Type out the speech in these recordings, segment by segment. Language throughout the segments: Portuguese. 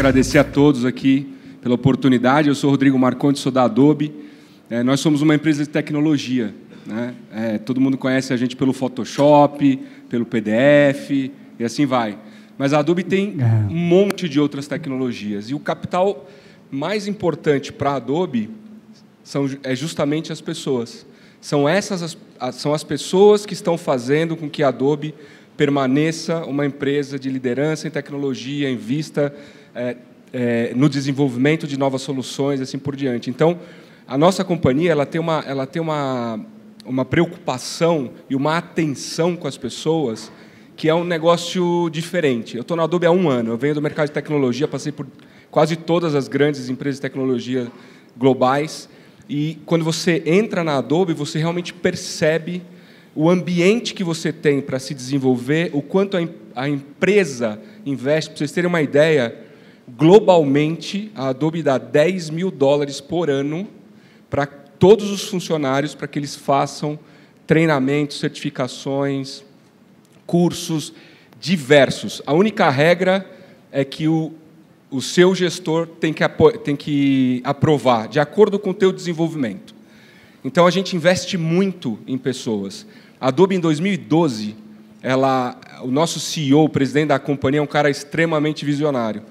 agradecer a todos aqui pela oportunidade. Eu sou Rodrigo Marconte, sou da Adobe. É, nós somos uma empresa de tecnologia. Né? É, todo mundo conhece a gente pelo Photoshop, pelo PDF e assim vai. Mas a Adobe tem é. um monte de outras tecnologias. E o capital mais importante para a Adobe são, é justamente as pessoas. São essas as, são as pessoas que estão fazendo com que a Adobe permaneça uma empresa de liderança em tecnologia, em vista é, é, no desenvolvimento de novas soluções, assim por diante. Então, a nossa companhia ela tem uma, ela tem uma, uma preocupação e uma atenção com as pessoas que é um negócio diferente. Eu estou na Adobe há um ano, eu venho do mercado de tecnologia, passei por quase todas as grandes empresas de tecnologia globais. E quando você entra na Adobe, você realmente percebe o ambiente que você tem para se desenvolver, o quanto a, a empresa investe. Para vocês terem uma ideia, globalmente, a Adobe dá 10 mil dólares por ano para todos os funcionários, para que eles façam treinamentos, certificações, cursos diversos. A única regra é que o, o seu gestor tem que, tem que aprovar, de acordo com o teu desenvolvimento. Então, a gente investe muito em pessoas. A Adobe, em 2012, ela, o nosso CEO, o presidente da companhia, é um cara extremamente visionário.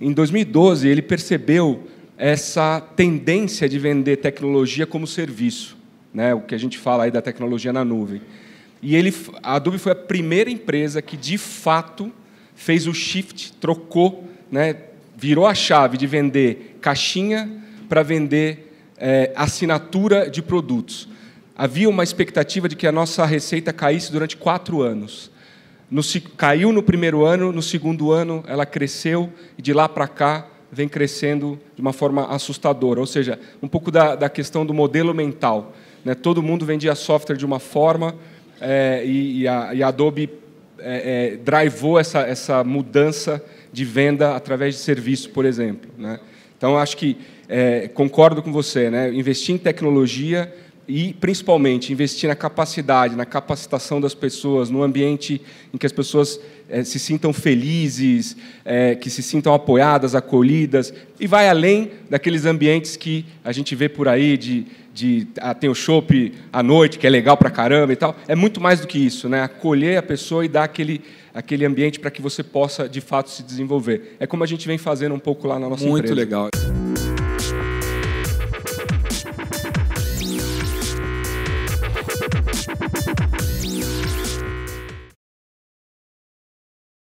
Em 2012, ele percebeu essa tendência de vender tecnologia como serviço, né? o que a gente fala aí da tecnologia na nuvem. E ele, a Adobe foi a primeira empresa que, de fato, fez o shift, trocou, né? virou a chave de vender caixinha para vender é, assinatura de produtos havia uma expectativa de que a nossa receita caísse durante quatro anos. No, caiu no primeiro ano, no segundo ano ela cresceu e de lá para cá vem crescendo de uma forma assustadora. Ou seja, um pouco da, da questão do modelo mental. Né? Todo mundo vendia software de uma forma é, e, e, a, e, a, Adobe é, é, drivou essa, essa mudança de venda através de serviço, por exemplo. Né? Então, acho que é, concordo com você. Né? Investir em tecnologia e principalmente investir na capacidade, na capacitação das pessoas, no ambiente em que as pessoas é, se sintam felizes, é, que se sintam apoiadas, acolhidas, e vai além daqueles ambientes que a gente vê por aí de, de ah, tem o chopp à noite que é legal para caramba e tal. É muito mais do que isso, né? Acolher a pessoa e dar aquele aquele ambiente para que você possa de fato se desenvolver. É como a gente vem fazendo um pouco lá na nossa muito empresa. Muito legal.